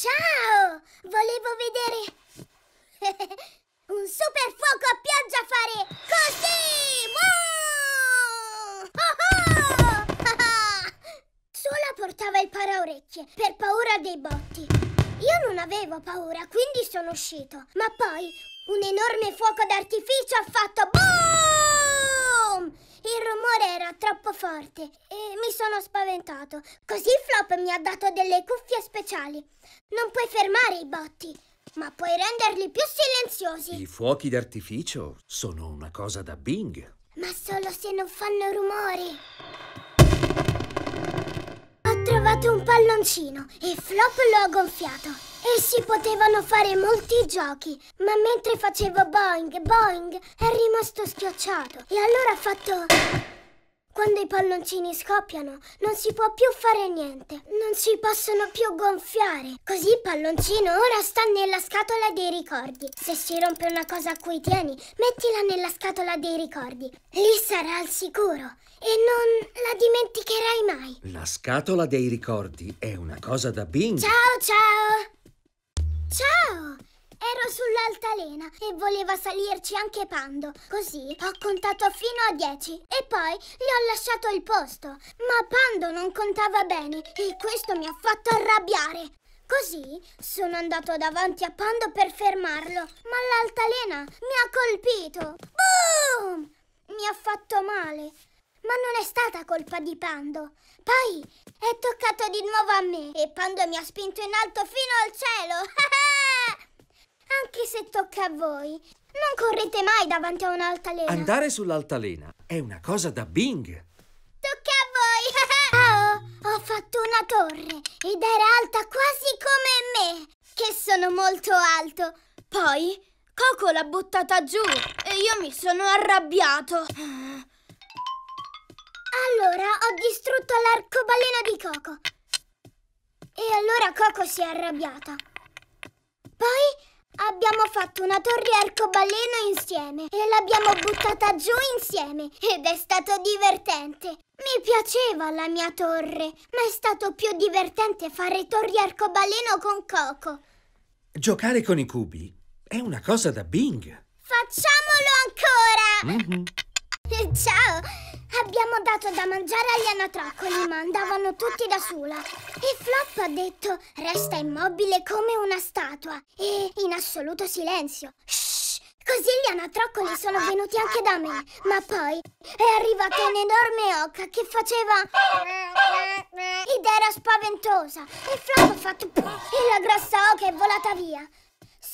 Ciao! Volevo vedere un super fuoco a pioggia fare così! Oh Sola portava il paraorecchie per paura dei botti. Io non avevo paura, quindi sono uscito. Ma poi un enorme fuoco d'artificio ha fatto boom! Boom! Il rumore era troppo forte e mi sono spaventato. Così Flop mi ha dato delle cuffie speciali. Non puoi fermare i botti, ma puoi renderli più silenziosi. I fuochi d'artificio sono una cosa da Bing. Ma solo se non fanno rumore trovato un palloncino e Flop lo ha gonfiato. E si potevano fare molti giochi, ma mentre facevo boing boing è rimasto schiacciato e allora ha fatto... Quando i palloncini scoppiano non si può più fare niente, non si possono più gonfiare. Così il palloncino ora sta nella scatola dei ricordi. Se si rompe una cosa a cui tieni, mettila nella scatola dei ricordi. Lì sarà al sicuro e non la dimenticherai mai. La scatola dei ricordi è una cosa da bing. Ciao ciao! Ciao! Ero sull'altalena e voleva salirci anche Pando. Così ho contato fino a 10 e poi gli ho lasciato il posto. Ma Pando non contava bene e questo mi ha fatto arrabbiare. Così sono andato davanti a Pando per fermarlo, ma l'altalena mi ha colpito. Boom! Mi ha fatto male. Ma non è stata colpa di Pando. Poi è toccato di nuovo a me e Pando mi ha spinto in alto fino al cielo. Anche se tocca a voi, non correte mai davanti a un'altalena. Andare sull'altalena è una cosa da Bing. Tocca a voi. Ah, oh, ho fatto una torre ed era alta quasi come me, che sono molto alto. Poi Coco l'ha buttata giù e io mi sono arrabbiato. Allora ho distrutto l'arcobaleno di Coco. E allora Coco si è arrabbiata. Poi Abbiamo fatto una torre arcobaleno insieme e l'abbiamo buttata giù insieme ed è stato divertente. Mi piaceva la mia torre, ma è stato più divertente fare torri arcobaleno con Coco. Giocare con i cubi è una cosa da Bing. Facciamolo ancora! Mm -hmm. Ciao, abbiamo dato da mangiare agli anatracoli, ma andavano tutti da sola. E Flop ha detto, resta immobile come una statua e in assoluto silenzio. Shh! Così gli anatroccoli sono venuti anche da me, ma poi è arrivata un'enorme oca che faceva... ed era spaventosa. E Flop ha fatto... e la grossa oca è volata via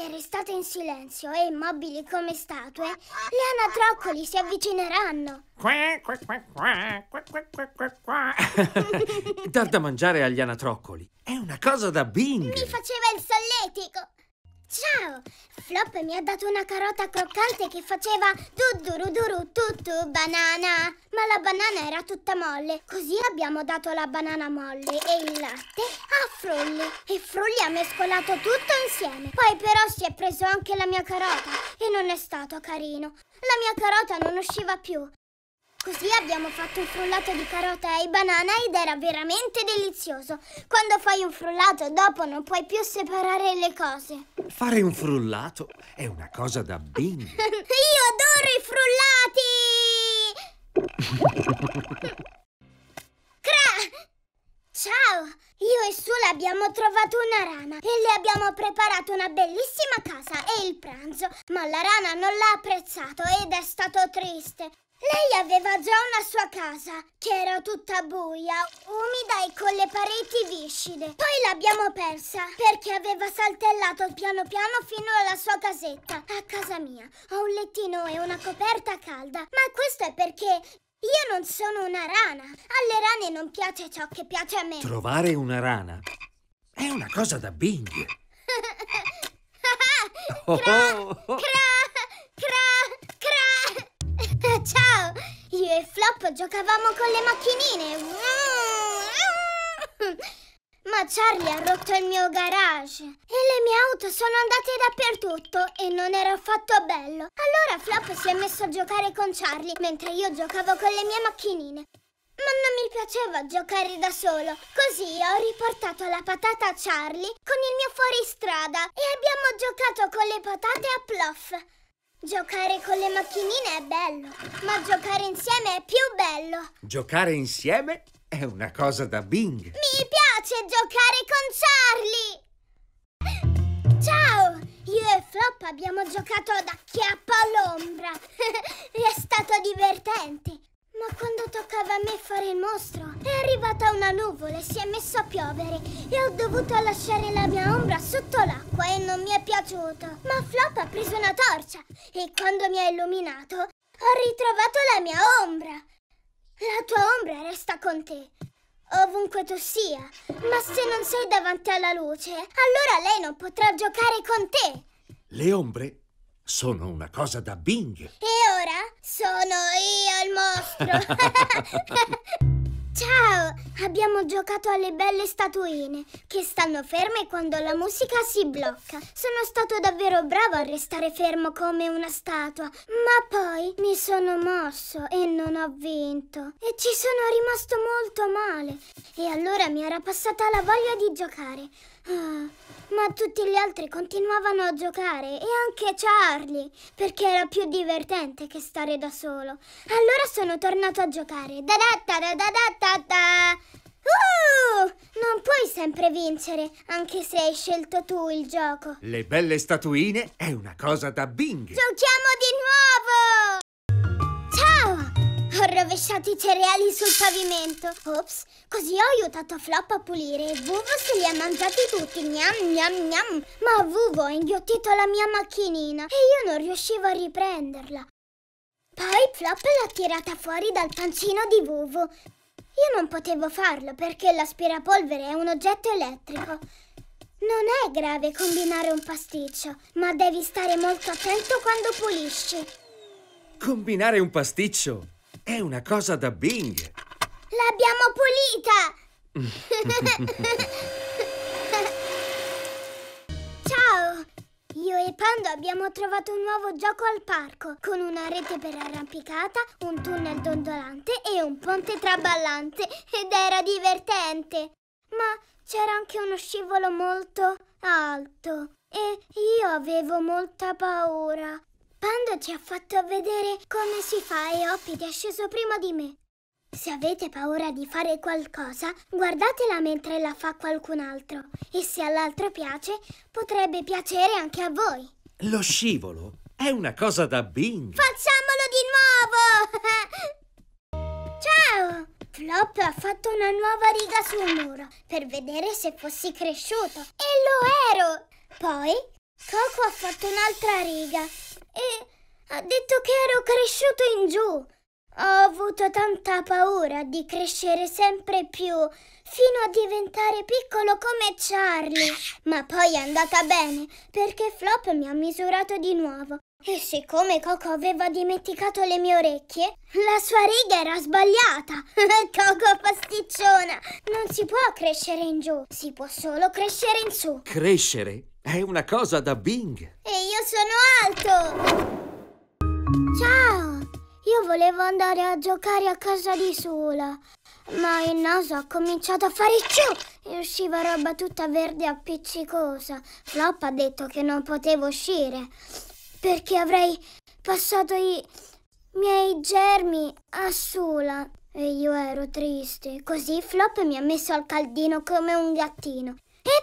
se restate in silenzio e immobili come statue, gli anatroccoli si avvicineranno. Qua, qua, qua, qua, Dar da mangiare agli anatroccoli è una cosa da bing! Mi faceva il solletico! Ciao! Flop mi ha dato una carota croccante che faceva tutturuduru tuttu banana. Ma la banana era tutta molle, così abbiamo dato la banana molle e il latte a Frulli. E Frulli ha mescolato tutto insieme. Poi però si è preso anche la mia carota e non è stato carino. La mia carota non usciva più Così abbiamo fatto un frullato di carota e banana ed era veramente delizioso. Quando fai un frullato dopo non puoi più separare le cose. Fare un frullato è una cosa da bimbi. Io adoro i frullati! Cra! Ciao! Io e Sula abbiamo trovato una rana e le abbiamo preparato una bellissima casa e il pranzo, ma la rana non l'ha apprezzato ed è stato triste. Lei aveva già una sua casa, che era tutta buia, umida e con le pareti viscide. Poi l'abbiamo persa, perché aveva saltellato piano piano fino alla sua casetta. A casa mia ho un lettino e una coperta calda, ma questo è perché io non sono una rana. Alle rane non piace ciò che piace a me. Trovare una rana è una cosa da bing. cra, oh, oh, oh. cra. Pop giocavamo con le macchinine. Ma Charlie ha rotto il mio garage e le mie auto sono andate dappertutto e non era affatto bello. Allora Flop si è messo a giocare con Charlie mentre io giocavo con le mie macchinine. Ma non mi piaceva giocare da solo, così ho riportato la patata a Charlie con il mio fuoristrada e abbiamo giocato con le patate a Pluff. Giocare con le macchinine è bello, ma giocare insieme è più bello. Giocare insieme è una cosa da Bing. Mi piace giocare con Charlie! Ciao! Io e Flop abbiamo giocato ad acchiappa all'ombra. è stato divertente. Ma quando toccava a me fare il mostro, è arrivata una nuvola e si è messo a piovere e ho dovuto lasciare la mia ombra sotto l'acqua e non mi è piaciuto. Ma Flop ha preso una torcia e quando mi ha illuminato ho ritrovato la mia ombra. La tua ombra resta con te, ovunque tu sia, ma se non sei davanti alla luce, allora lei non potrà giocare con te. Le ombre sono una cosa da Bing. E ora sono io il mostro. Ciao! Abbiamo giocato alle belle statuine che stanno ferme quando la musica si blocca. Sono stato davvero bravo a restare fermo come una statua, ma poi mi sono mosso e non ho vinto. E ci sono rimasto molto male. E allora mi era passata la voglia di giocare. Ah, ma tutti gli altri continuavano a giocare e anche Charlie, perché era più divertente che stare da solo. Allora sono tornato a giocare. Da da da da da da da. Uh, non puoi sempre vincere, anche se hai scelto tu il gioco. Le belle statuine è una cosa da bing. Giochiamo di nuovo! rovesciato i cereali sul pavimento. Ops, così ho aiutato Flop a pulire e Vuvo se li ha mangiati tutti. Gnam gnam gnam. Ma Vuvo ha inghiottito la mia macchinina e io non riuscivo a riprenderla. Poi Flop l'ha tirata fuori dal pancino di Vuvo. Io non potevo farlo perché l'aspirapolvere è un oggetto elettrico. Non è grave combinare un pasticcio, ma devi stare molto attento quando pulisci. Combinare un pasticcio? È una cosa da Bing. L'abbiamo pulita! Ciao! Io e Pando abbiamo trovato un nuovo gioco al parco con una rete per arrampicata, un tunnel dondolante e un ponte traballante ed era divertente. Ma c'era anche uno scivolo molto alto e io avevo molta paura. Panda ci ha fatto vedere come si fa e Hoppity è sceso prima di me. Se avete paura di fare qualcosa, guardatela mentre la fa qualcun altro e se all'altro piace, potrebbe piacere anche a voi. Lo scivolo è una cosa da bing. Facciamolo di nuovo! Ciao! Flop ha fatto una nuova riga sul muro per vedere se fossi cresciuto e lo ero! Poi Coco ha fatto un'altra riga e ha detto che ero cresciuto in giù. Ho avuto tanta paura di crescere sempre più fino a diventare piccolo come Charlie. Ma poi è andata bene perché Flop mi ha misurato di nuovo. E siccome Coco aveva dimenticato le mie orecchie, la sua riga era sbagliata. Coco pasticciona, non si può crescere in giù, si può solo crescere in su. Crescere è una cosa da Bing. E io sono alto! Ciao! Io volevo andare a giocare a casa di sola, ma il naso ha cominciato a fare ciù e usciva roba tutta verde e appiccicosa. Flop ha detto che non potevo uscire perché avrei passato i miei germi a sola. E io ero triste, così Flop mi ha messo al caldino come un gattino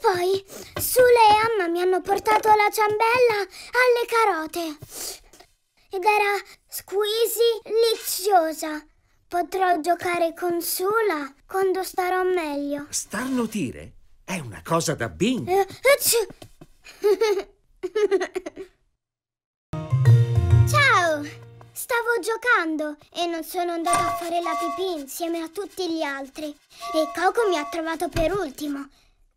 poi Sule e Anna mi hanno portato la ciambella alle carote ed era liziosa. Potrò giocare con Sula quando starò meglio. Starnutire è una cosa da bimbi. Eh, eh, Ciao! Stavo giocando e non sono andata a fare la pipì insieme a tutti gli altri. E Coco mi ha trovato per ultimo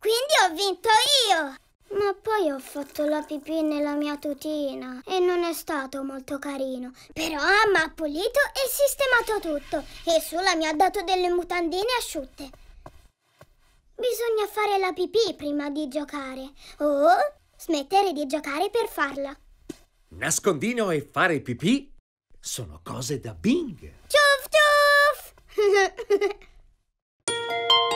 quindi ho vinto io! Ma poi ho fatto la pipì nella mia tutina e non è stato molto carino. Però mamma ha pulito e sistemato tutto e Sula mi ha dato delle mutandine asciutte. Bisogna fare la pipì prima di giocare o smettere di giocare per farla. Nascondino e fare pipì sono cose da Bing. Ciuf ciuf!